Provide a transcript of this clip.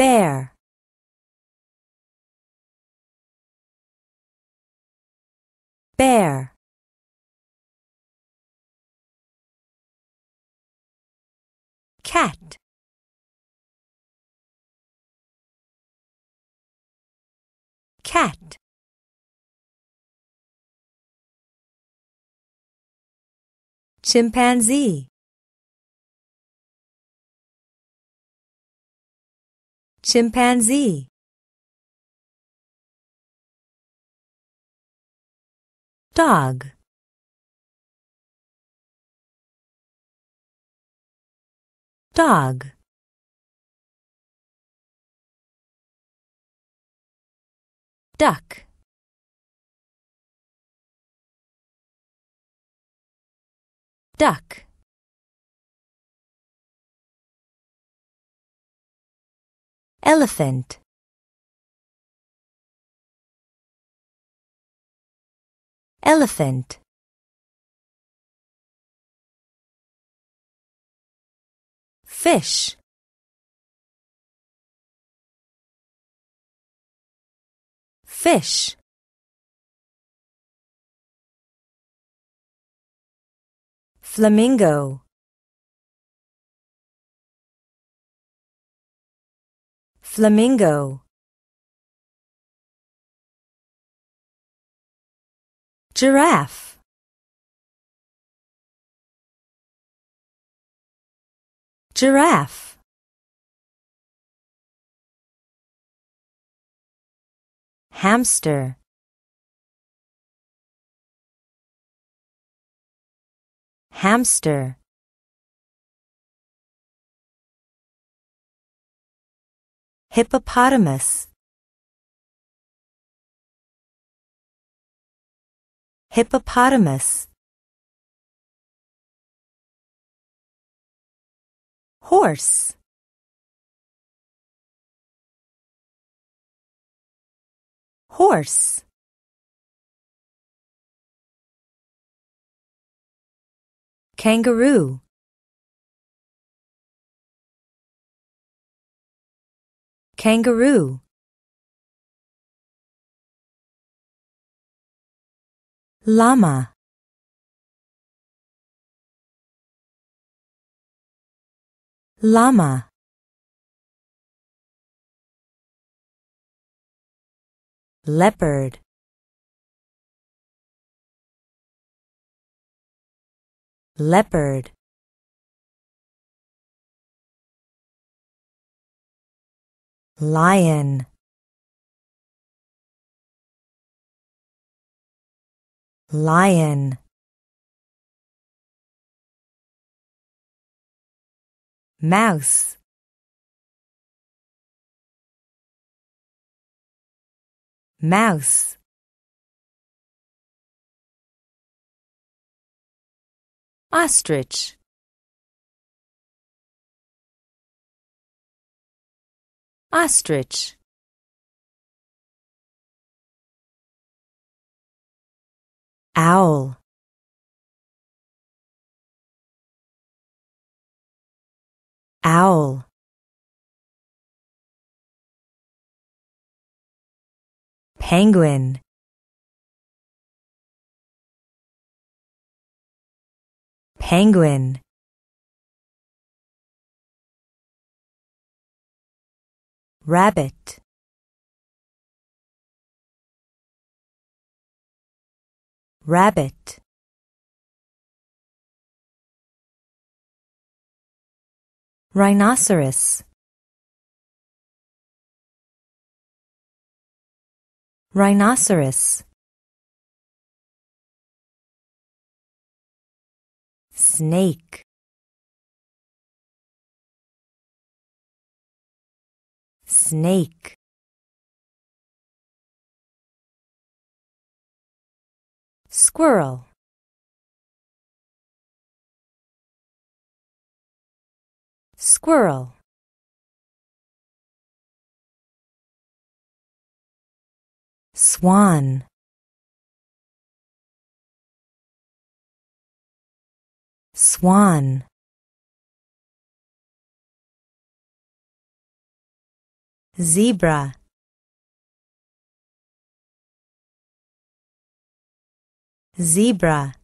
bear bear cat cat chimpanzee chimpanzee dog dog duck duck Elephant Elephant Fish Fish Flamingo Flamingo Giraffe Giraffe Hamster Hamster hippopotamus hippopotamus horse horse kangaroo Kangaroo Llama Llama Leopard Leopard lion lion mouse mouse ostrich ostrich owl owl penguin penguin rabbit rabbit rhinoceros rhinoceros snake snake squirrel squirrel swan swan Zebra Zebra